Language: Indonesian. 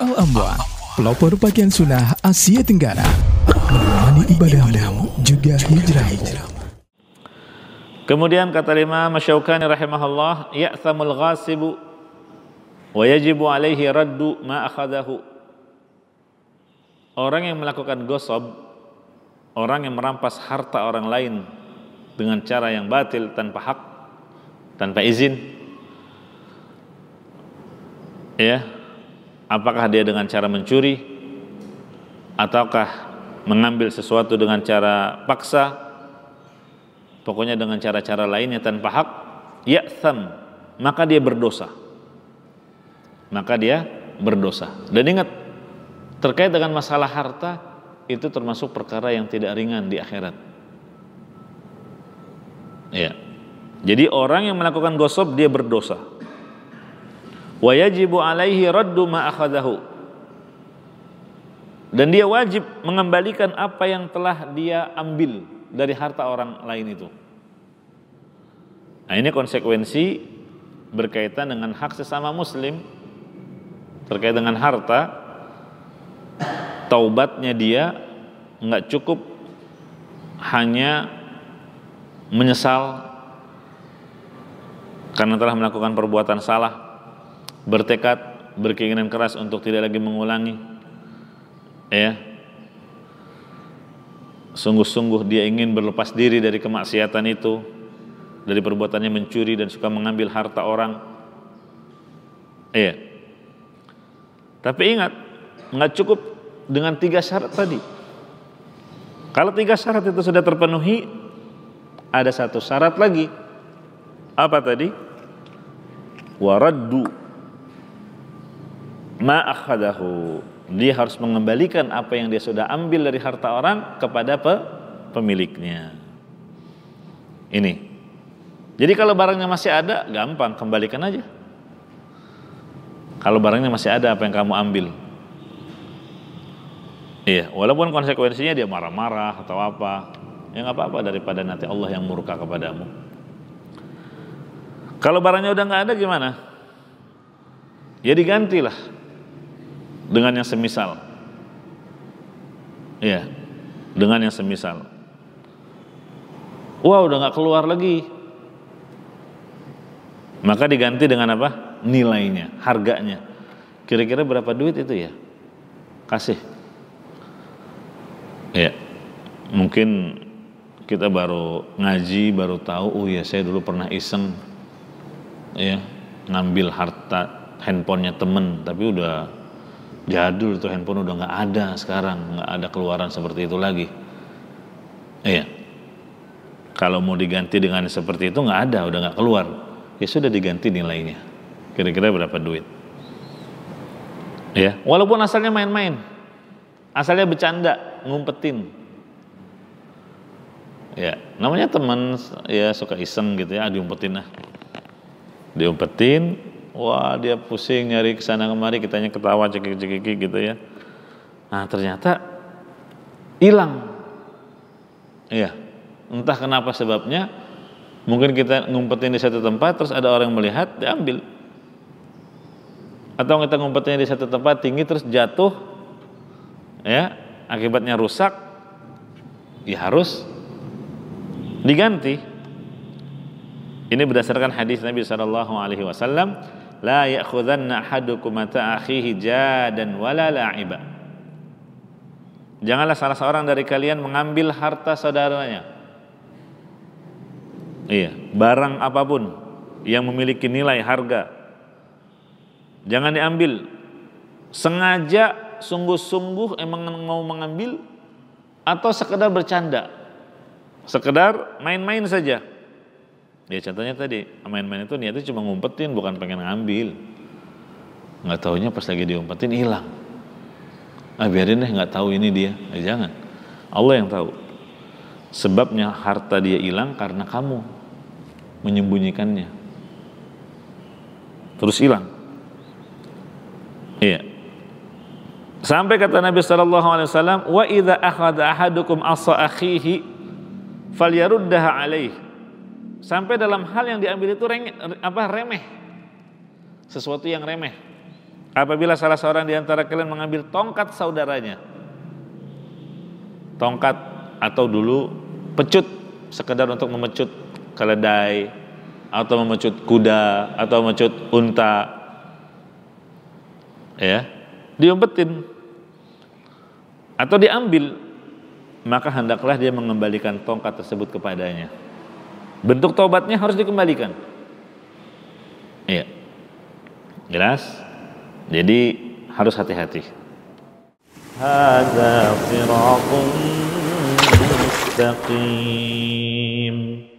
Al-Amwan, pelopor pakaian sunnah Asia Tenggara. Menemani ibadahmu juga hijrah. Kemudian kata lima Masyaukani rahimahullah, Ya'thamul ghasibu wa yajibu alaihi raddu ma akhadahu. Orang yang melakukan gosob, orang yang merampas harta orang lain dengan cara yang batil tanpa hak, tanpa izin, ya apakah dia dengan cara mencuri ataukah mengambil sesuatu dengan cara paksa pokoknya dengan cara-cara lainnya tanpa hak ya'tham maka dia berdosa maka dia berdosa dan ingat terkait dengan masalah harta itu termasuk perkara yang tidak ringan di akhirat ya jadi orang yang melakukan gosop dia berdosa Wajib alaihi raddu ma dan dia wajib mengembalikan apa yang telah dia ambil dari harta orang lain itu nah ini konsekuensi berkaitan dengan hak sesama muslim terkait dengan harta taubatnya dia nggak cukup hanya menyesal karena telah melakukan perbuatan salah bertekad berkeinginan keras untuk tidak lagi mengulangi ya sungguh-sungguh dia ingin berlepas diri dari kemaksiatan itu dari perbuatannya mencuri dan suka mengambil harta orang ya. tapi ingat nggak cukup dengan tiga syarat tadi kalau tiga syarat itu sudah terpenuhi ada satu syarat lagi apa tadi waraddu ma'akhadahu. Dia harus mengembalikan apa yang dia sudah ambil dari harta orang kepada pe pemiliknya. Ini. Jadi kalau barangnya masih ada, gampang kembalikan aja. Kalau barangnya masih ada apa yang kamu ambil? Iya, walaupun konsekuensinya dia marah-marah atau apa, ya nggak apa-apa daripada nanti Allah yang murka kepadamu. Kalau barangnya udah nggak ada gimana? Ya digantilah dengan yang semisal. ya, dengan yang semisal. Wah, udah nggak keluar lagi. Maka diganti dengan apa? Nilainya, harganya. Kira-kira berapa duit itu ya? Kasih. Ya, mungkin kita baru ngaji, baru tahu, oh ya saya dulu pernah iseng ya ngambil harta handphonenya temen, tapi udah jadul tuh handphone udah nggak ada sekarang nggak ada keluaran seperti itu lagi iya kalau mau diganti dengan seperti itu nggak ada udah nggak keluar ya sudah diganti nilainya kira-kira berapa duit ya walaupun asalnya main-main asalnya bercanda ngumpetin ya namanya teman ya suka iseng gitu ya diumpetin lah diumpetin wah dia pusing nyari kesana kemari kitanya ketawa cekik-cekik gitu ya nah ternyata hilang iya entah kenapa sebabnya mungkin kita ngumpetin di satu tempat terus ada orang melihat diambil atau kita ngumpetin di satu tempat tinggi terus jatuh ya akibatnya rusak ya harus diganti ini berdasarkan hadis Nabi Shallallahu Alaihi Wasallam, لا يأخذن ahadukum mata akhihi ولا wala la'iba. Janganlah salah seorang dari kalian mengambil harta saudaranya. Iya, barang apapun yang memiliki nilai harga. Jangan diambil. Sengaja sungguh-sungguh emang mau mengambil atau sekedar bercanda. Sekedar main-main saja. Ya contohnya tadi, main-main itu niatnya cuma ngumpetin, bukan pengen ngambil. Nggak taunya pas lagi diumpetin hilang. Ah biarin deh nggak tahu ini dia. Eh, jangan. Allah yang tahu. Sebabnya harta dia hilang karena kamu menyembunyikannya. Terus hilang. Iya. Sampai kata Nabi Shallallahu Alaihi Wasallam, wa ida akhada ahadukum asa akhihi yaruddha alaihi Sampai dalam hal yang diambil itu reng, apa remeh. Sesuatu yang remeh. Apabila salah seorang di antara kalian mengambil tongkat saudaranya. Tongkat atau dulu pecut sekedar untuk memecut keledai atau memecut kuda atau memecut unta ya diumpetin atau diambil maka hendaklah dia mengembalikan tongkat tersebut kepadanya Bentuk taubatnya harus dikembalikan. Iya. Jelas? Jadi harus hati-hati. Hadza -hati.